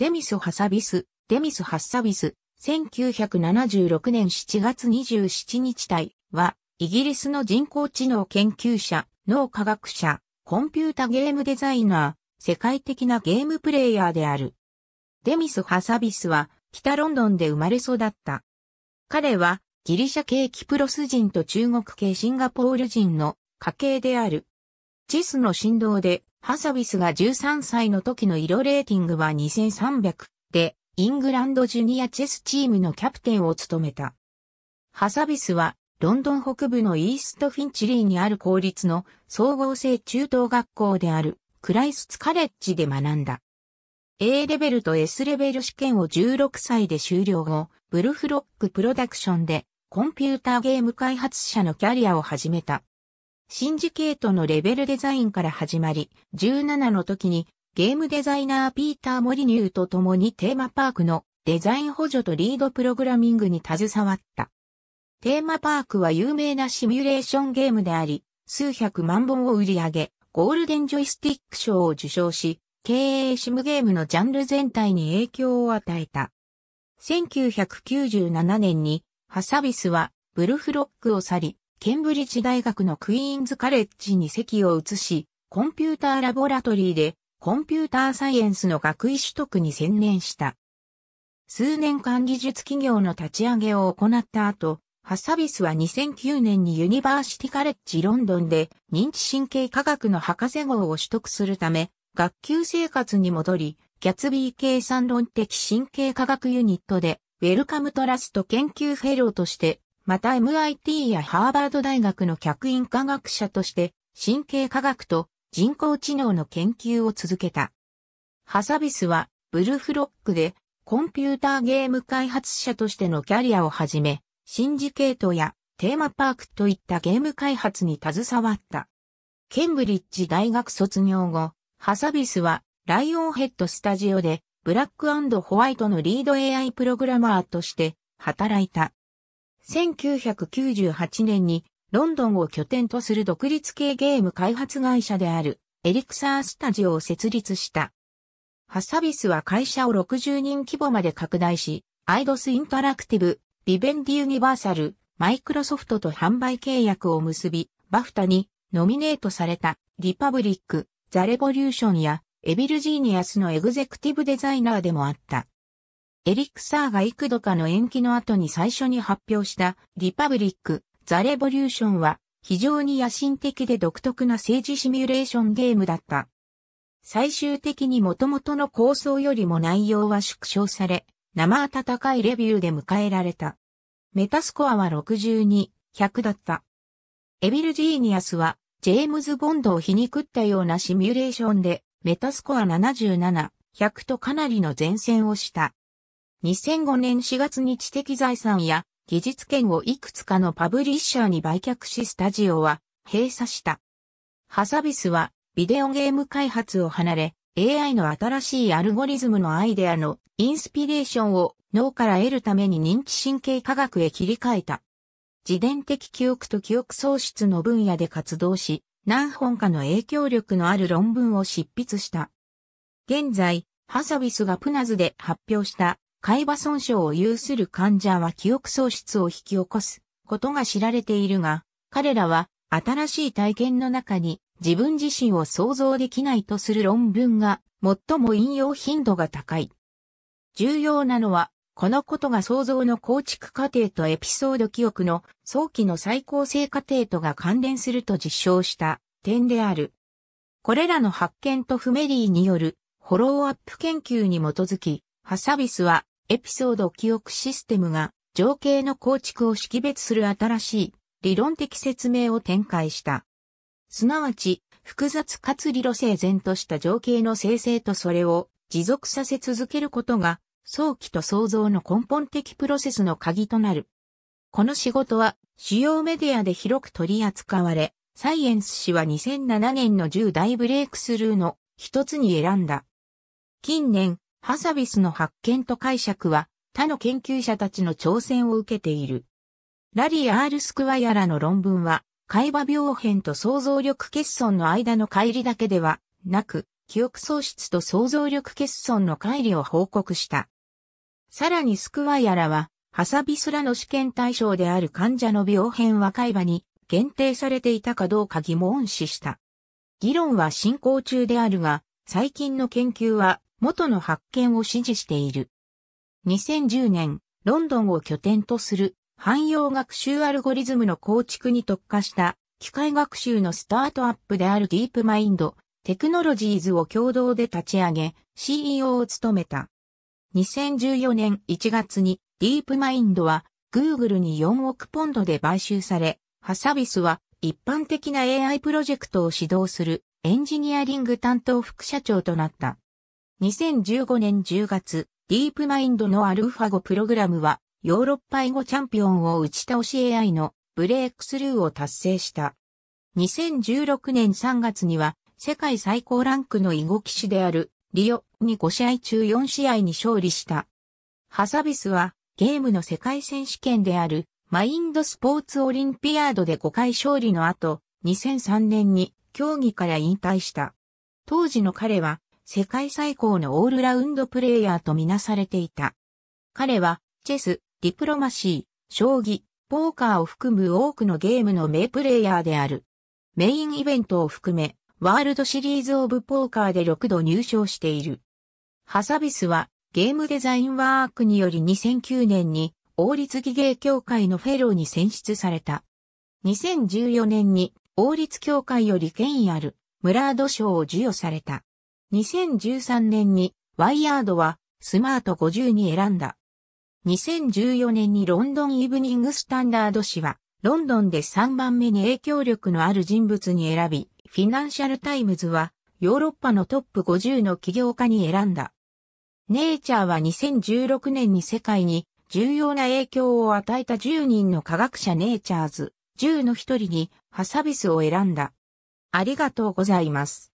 デミス・ハサビス、デミス・ハッサビス、1976年7月27日体は、イギリスの人工知能研究者、脳科学者、コンピュータゲームデザイナー、世界的なゲームプレイヤーである。デミス・ハサビスは、北ロンドンで生まれ育った。彼は、ギリシャ系キプロス人と中国系シンガポール人の家系である。チェスの振動で、ハサウィスが13歳の時の色レーティングは2300で、イングランドジュニアチェスチームのキャプテンを務めた。ハサビスは、ロンドン北部のイーストフィンチリーにある公立の総合性中等学校であるクライスツカレッジで学んだ。A レベルと S レベル試験を16歳で終了後、ブルフロックプロダクションでコンピューターゲーム開発者のキャリアを始めた。シンジケートのレベルデザインから始まり、17の時にゲームデザイナーピーター・モリニューと共にテーマパークのデザイン補助とリードプログラミングに携わった。テーマパークは有名なシミュレーションゲームであり、数百万本を売り上げ、ゴールデンジョイスティック賞を受賞し、経営シムゲームのジャンル全体に影響を与えた。1997年にハサビスはブルフロックを去り、ケンブリッジ大学のクイーンズカレッジに席を移し、コンピューターラボラトリーでコンピューターサイエンスの学位取得に専念した。数年間技術企業の立ち上げを行った後、ハサビスは2009年にユニバーシティカレッジロンドンで認知神経科学の博士号を取得するため、学級生活に戻り、キャツビー計算論的神経科学ユニットでウェルカムトラスト研究フェローとしてまた MIT やハーバード大学の客員科学者として神経科学と人工知能の研究を続けた。ハサビスはブルフロックでコンピューターゲーム開発者としてのキャリアをはじめ、シンジケートやテーマパークといったゲーム開発に携わった。ケンブリッジ大学卒業後、ハサビスはライオンヘッドスタジオでブラックホワイトのリード AI プログラマーとして働いた。1998年にロンドンを拠点とする独立系ゲーム開発会社であるエリクサースタジオを設立した。ハサビスは会社を60人規模まで拡大し、アイドスインタラクティブ、ビベンディユニバーサル、マイクロソフトと販売契約を結び、バフタにノミネートされたリパブリック、ザレボリューションやエビルジーニアスのエグゼクティブデザイナーでもあった。エリックサーが幾度かの延期の後に最初に発表したリパブリック・ザ・レボリューションは非常に野心的で独特な政治シミュレーションゲームだった。最終的に元々の構想よりも内容は縮小され、生温かいレビューで迎えられた。メタスコアは62、100だった。エビルジーニアスは、ジェームズ・ボンドを皮肉ったようなシミュレーションで、メタスコア77、100とかなりの前線をした。2005年4月に知的財産や技術権をいくつかのパブリッシャーに売却しスタジオは閉鎖した。ハサビスはビデオゲーム開発を離れ AI の新しいアルゴリズムのアイデアのインスピレーションを脳から得るために認知神経科学へ切り替えた。自伝的記憶と記憶喪失の分野で活動し、何本かの影響力のある論文を執筆した。現在、ハサビスがプナズで発表した海馬損傷を有する患者は記憶喪失を引き起こすことが知られているが、彼らは新しい体験の中に自分自身を想像できないとする論文が最も引用頻度が高い。重要なのは、このことが想像の構築過程とエピソード記憶の早期の再構成過程とが関連すると実証した点である。これらの発見とフメリーによるフォローアップ研究に基づき、ハサビスはエピソード記憶システムが情景の構築を識別する新しい理論的説明を展開した。すなわち、複雑かつ理路整然とした情景の生成とそれを持続させ続けることが、早期と創造の根本的プロセスの鍵となる。この仕事は主要メディアで広く取り扱われ、サイエンス誌は2007年の10大ブレイクスルーの一つに選んだ。近年、ハサビスの発見と解釈は他の研究者たちの挑戦を受けている。ラリー・アール・スクワイアラの論文は、海馬病変と想像力欠損の間の乖離だけではなく、記憶喪失と想像力欠損の乖離を報告した。さらにスクワイアラは、ハサビスらの試験対象である患者の病変は海馬に限定されていたかどうか疑問視した。議論は進行中であるが、最近の研究は元の発見を支持している。2010年、ロンドンを拠点とする汎用学習アルゴリズムの構築に特化した機械学習のスタートアップであるディープマインドテクノロジーズを共同で立ち上げ CEO を務めた。2014年1月にディープマインドは Google に4億ポンドで買収され、ハサビスは一般的な AI プロジェクトを指導するエンジニアリング担当副社長となった。2015年10月、ディープマインドのアルファ5プログラムは、ヨーロッパ英語チャンピオンを打ち倒し AI のブレイクスルーを達成した。2016年3月には、世界最高ランクの囲碁騎士である、リオに5試合中4試合に勝利した。ハサビスは、ゲームの世界選手権である、マインドスポーツオリンピアードで5回勝利の後、2003年に競技から引退した。当時の彼は、世界最高のオールラウンドプレイヤーとみなされていた。彼は、チェス、ディプロマシー、将棋、ポーカーを含む多くのゲームの名プレイヤーである。メインイベントを含め、ワールドシリーズオブポーカーで6度入賞している。ハサビスは、ゲームデザインワークにより2009年に、王立技芸協会のフェローに選出された。2014年に、王立協会より権威ある、ムラード賞を授与された。2013年にワイヤードはスマート50に選んだ。2014年にロンドンイブニングスタンダード紙はロンドンで3番目に影響力のある人物に選び、フィナンシャルタイムズはヨーロッパのトップ50の起業家に選んだ。ネイチャーは2016年に世界に重要な影響を与えた10人の科学者ネイチャーズ、10の1人にハサビスを選んだ。ありがとうございます。